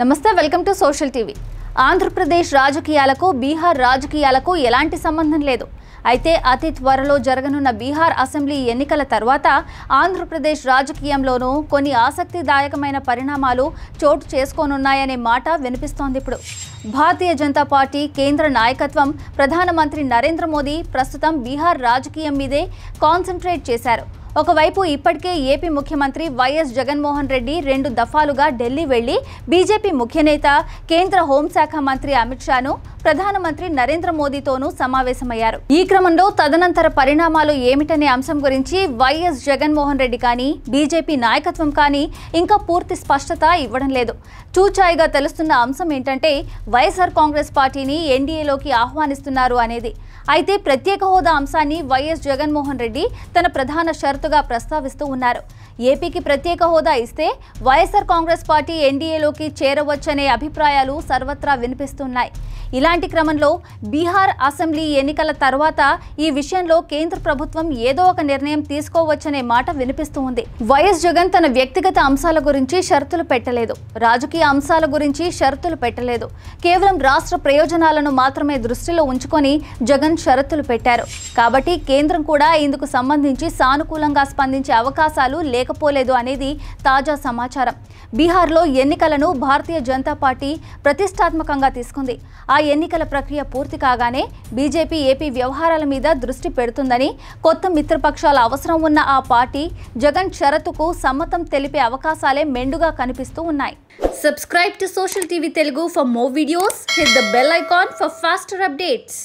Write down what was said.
నమస్తే welcome to social TV Andhra Pradesh రాజకీయాలకు బీహార్ రాజకీయాలకు ఎలాంటి సంబంధం లేదు అయితే అతి త్వరలో జరగనున్న బీహార్ అసెంబ్లీ ఎన్నికల తర్వాత ఆంధ్రప్రదేశ్ రాజకీయంలోనూ కొన్ని ఆసక్తిదాయకమైన పరిణామాలు చోటు చేసుకోనున్నాయనే మాట వినిపిస్తోంది ఇప్పుడు భారతీయ జనతా పార్టీ కేంద్ర నాయకత్వం ప్రధానమంత్రి నరేంద్ర మోదీ ప్రస్తుతం బీహార్ రాజకీయం మీదే కాన్సన్ట్రేట్ చేశారు ఒకవైపు ఇప్పటికే ఏపీ ముఖ్యమంత్రి వైఎస్ జగన్మోహన్ రెడ్డి రెండు దఫాలుగా ఢిల్లీ వెళ్లి బీజేపీ ముఖ్యనేత కేంద్ర హోంశాఖ మంత్రి అమిత్ షాను ప్రధానమంత్రి నరేంద్ర మోదీతోనూ సమావేశమయ్యారు ఈ క్రమంలో తదనంతర పరిణామాలు ఏమిటనే అంశం గురించి వైఎస్ జగన్మోహన్ రెడ్డి కానీ బీజేపీ నాయకత్వం కానీ ఇంకా పూర్తి స్పష్టత ఇవ్వడం లేదు చూచాయిగా తెలుస్తున్న అంశం ఏంటంటే వైఎస్ఆర్ కాంగ్రెస్ పార్టీని ఎన్డీఏలోకి ఆహ్వానిస్తున్నారు అనేది అయితే ప్రత్యేక హోదా అంశాన్ని వైఎస్ జగన్మోహన్ రెడ్డి తన ప్రధాన షరతుగా ప్రస్తావిస్తూ ఉన్నారు ఏపీకి ప్రత్యేక హోదా ఇస్తే వైఎస్ఆర్ కాంగ్రెస్ పార్టీ ఎన్డీఏలోకి చేరవచ్చనే అభిప్రాయాలు సర్వత్రా వినిపిస్తున్నాయి ఇలాంటి క్రమంలో బీహార్ అసెంబ్లీ ఎన్నికల తర్వాత ఈ విషయంలో కేంద్ర ప్రభుత్వం ఏదో ఒక నిర్ణయం తీసుకోవచ్చనే మాట వినిపిస్తూ ఉంది వైఎస్ జగన్ తన వ్యక్తిగత అంశాల గురించి షరతులు పెట్టలేదు రాజకీయ అంశాల గురించి షరతులు పెట్టలేదు కేవలం రాష్ట్ర ప్రయోజనాలను మాత్రమే దృష్టిలో ఉంచుకొని జగన్ షరతులు పెట్టారు కాబట్టి కేంద్రం కూడా ఇందుకు సంబంధించి సానుకూలంగా స్పందించే అవకాశాలు లేకపోలేదు అనేది తాజా సమాచారం బీహార్లో ఎన్నికలను భారతీయ జనతా పార్టీ ప్రతిష్టాత్మకంగా తీసుకుంది ఆ ఎన్నికల ప్రక్రియ పూర్తి కాగానే బీజేపీ ఏపీ వ్యవహారాల మీద దృష్టి పెడుతుందని కొత్త మిత్రపక్షాల అవసరం ఉన్న ఆ పార్టీ జగన్ షరతుకు సమ్మతం తెలిపే అవకాశాలే మెండుగా కనిపిస్తూ ఉన్నాయి subscribe to social TV Telugu for more videos hit the bell icon for faster updates